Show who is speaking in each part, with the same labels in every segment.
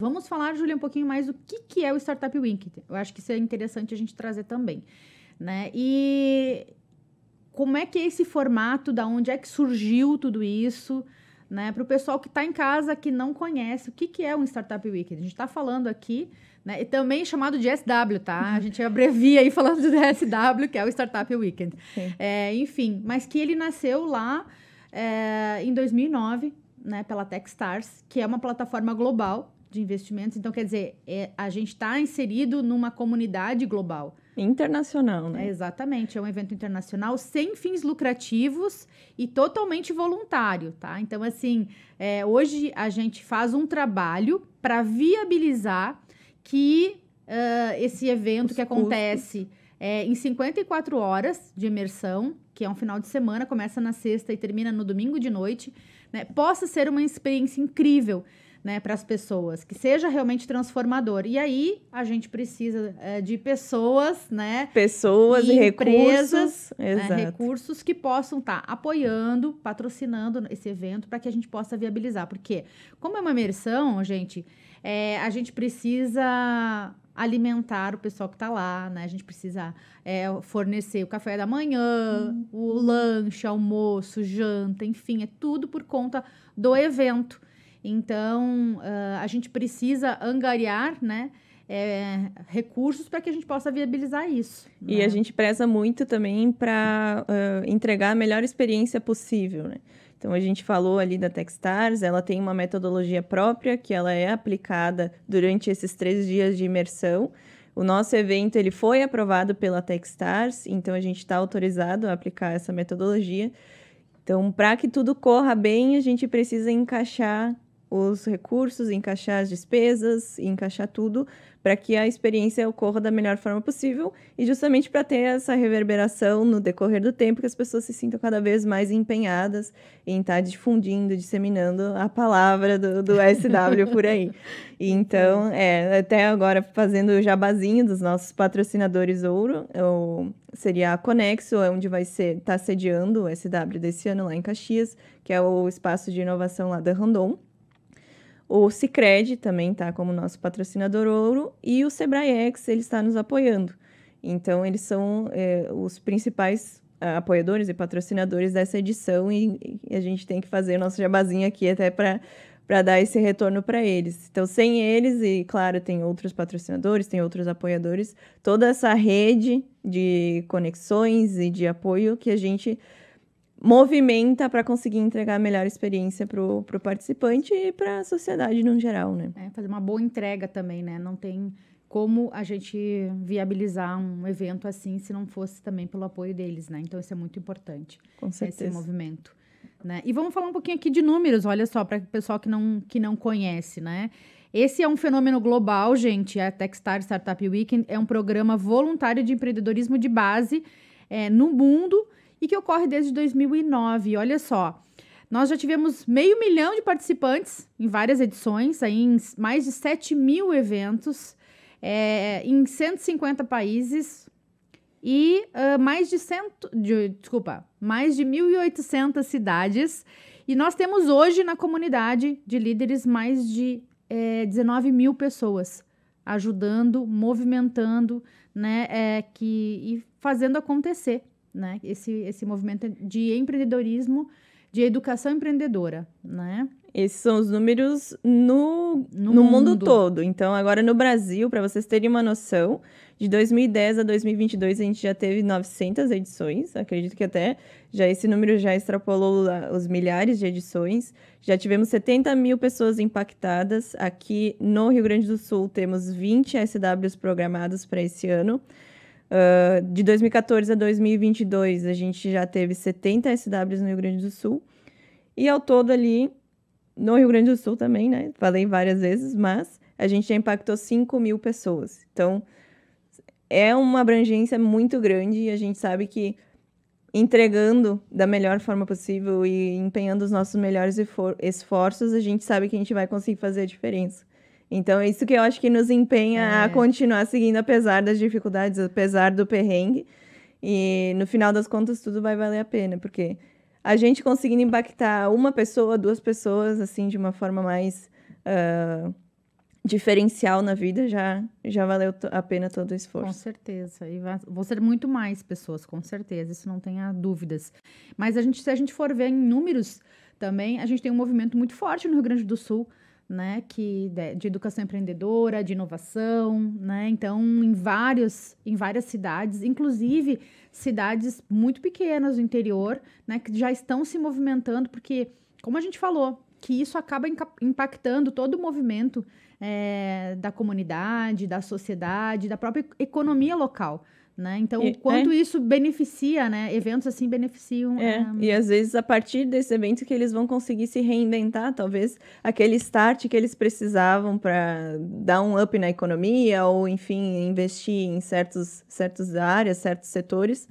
Speaker 1: Vamos falar, Júlia, um pouquinho mais do que, que é o Startup Week. Eu acho que isso é interessante a gente trazer também. Né? E como é que é esse formato, da onde é que surgiu tudo isso, né? Para o pessoal que está em casa, que não conhece, o que, que é um Startup Weekend? A gente está falando aqui, né? E também chamado de SW, tá? A gente abrevia aí falando do SW, que é o Startup Weekend. É, enfim, mas que ele nasceu lá é, em 2009, né, pela Techstars, que é uma plataforma global de investimentos. Então, quer dizer, é, a gente está inserido numa comunidade global. Internacional, né? É, exatamente, é um evento internacional sem fins lucrativos e totalmente voluntário, tá? Então, assim, é, hoje a gente faz um trabalho para viabilizar que uh, esse evento Os que acontece é, em 54 horas de imersão, que é um final de semana, começa na sexta e termina no domingo de noite né, possa ser uma experiência incrível né, para as pessoas, que seja realmente transformador. E aí a gente precisa é, de pessoas, né?
Speaker 2: Pessoas e empresas, recursos, né,
Speaker 1: recursos que possam estar tá apoiando, patrocinando esse evento para que a gente possa viabilizar. Porque como é uma imersão, gente, é, a gente precisa alimentar o pessoal que está lá, né? A gente precisa é, fornecer o café da manhã, hum. o lanche, almoço, janta, enfim, é tudo por conta do evento. Então, uh, a gente precisa angariar, né? É, recursos
Speaker 2: para que a gente possa viabilizar isso. E a né? gente preza muito também para uh, ah, entregar a melhor experiência possível, né? Então a gente falou ali da Techstars, ela tem uma metodologia própria que ela é aplicada durante esses três dias de imersão. O nosso evento ele foi aprovado pela Techstars, então a gente está autorizado a aplicar essa metodologia. Então, para que tudo corra bem, a gente precisa encaixar os recursos, encaixar as despesas, encaixar tudo para que a experiência ocorra da melhor forma possível e justamente para ter essa reverberação no decorrer do tempo que as pessoas se sintam cada vez mais empenhadas em estar tá difundindo, disseminando a palavra do, do SW por aí. Então, é, até agora fazendo o jabazinho dos nossos patrocinadores ouro, ou seria a Conexo, é onde vai ser tá sediando o SW desse ano lá em Caxias, que é o espaço de inovação lá da Randon. O Cicred também está como nosso patrocinador ouro e o Sebraex, ele está nos apoiando. Então, eles são é, os principais uh, apoiadores e patrocinadores dessa edição e, e a gente tem que fazer nosso jabazinho aqui até para para dar esse retorno para eles. Então, sem eles, e claro, tem outros patrocinadores, tem outros apoiadores, toda essa rede de conexões e de apoio que a gente movimenta para conseguir entregar a melhor experiência para o participante e para a sociedade no geral, né? É, fazer uma boa entrega também,
Speaker 1: né? Não tem
Speaker 2: como a gente
Speaker 1: viabilizar um evento assim se não fosse também pelo apoio deles, né? Então isso é muito importante. Com certeza. Esse movimento. Né? E vamos falar um pouquinho aqui de números, olha só, para o pessoal que não, que não conhece, né? Esse é um fenômeno global, gente. A Techstar Startup Weekend é um programa voluntário de empreendedorismo de base é, no mundo e que ocorre desde 2009. Olha só. Nós já tivemos meio milhão de participantes em várias edições, aí em mais de 7 mil eventos, é, em 150 países e uh, mais de, cento, de, desculpa, mais de 1.800 cidades. E nós temos hoje na comunidade de líderes mais de é, eh, 19 mil pessoas ajudando, movimentando, né, é, que, e fazendo acontecer né? Esse, esse movimento de empreendedorismo, de educação empreendedora, né?
Speaker 2: Esses são os números no, no, no mundo. mundo. todo. Então, agora no Brasil, para vocês terem uma noção, de 2010 a 2022 a gente já teve 900 edições. Acredito que até já esse número já extrapolou os milhares de edições. Já tivemos 70 mil pessoas impactadas. Aqui no Rio Grande do Sul temos 20 SWs programados para esse ano. Uh, de 2014 a 2022, a gente já teve 70 SWs no Rio Grande do Sul. E ao todo ali, no Rio Grande do Sul também, né? Falei várias vezes, mas a gente já impactou 5 mil pessoas. Então, é uma abrangência muito grande e a gente sabe que entregando da melhor forma possível e empenhando os nossos melhores esforços, a gente sabe que a gente vai conseguir fazer a diferença. Então, é isso que eu acho que nos empenha é. a continuar seguindo, apesar das dificuldades, apesar do perrengue. E no final das contas, tudo vai valer a pena, porque a gente conseguindo impactar uma pessoa, duas pessoas, assim, de uma forma mais uh, diferencial na vida, já, já valeu a pena todo o esforço. Com
Speaker 1: certeza. E vai, vão ser muito mais pessoas, com certeza, isso não tenha dúvidas. Mas a gente, se a gente for ver em números também, a gente tem um movimento muito forte no Rio Grande do Sul né, que de, de, educação empreendedora, de inovação, né? Então, em vários, em várias cidades, inclusive cidades muito pequenas do interior, né, que já estão se movimentando porque, como a gente falou, que isso acaba impactando todo o movimento é, da comunidade, da sociedade, da própria economia
Speaker 2: local. Né? Então, e, o quanto é.
Speaker 1: isso beneficia, né? Eventos assim beneficiam. É. Um... Ah,
Speaker 2: e às vezes, a partir desse evento, que eles vão conseguir se reinventar, talvez aquele start que eles precisavam para dar um up na economia, ou enfim, investir em certos, certas áreas, certos setores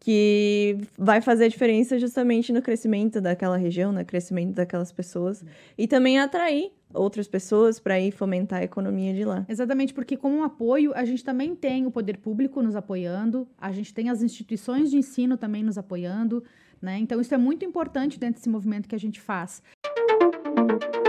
Speaker 2: que vai fazer a diferença justamente no crescimento daquela região, no né? crescimento daquelas pessoas e também atrair outras pessoas para ir fomentar a economia de lá.
Speaker 1: Exatamente, porque com o apoio a gente também tem o poder público nos apoiando, a gente tem as instituições de ensino também nos apoiando, né? Então isso é muito importante dentro desse movimento que a gente faz. Música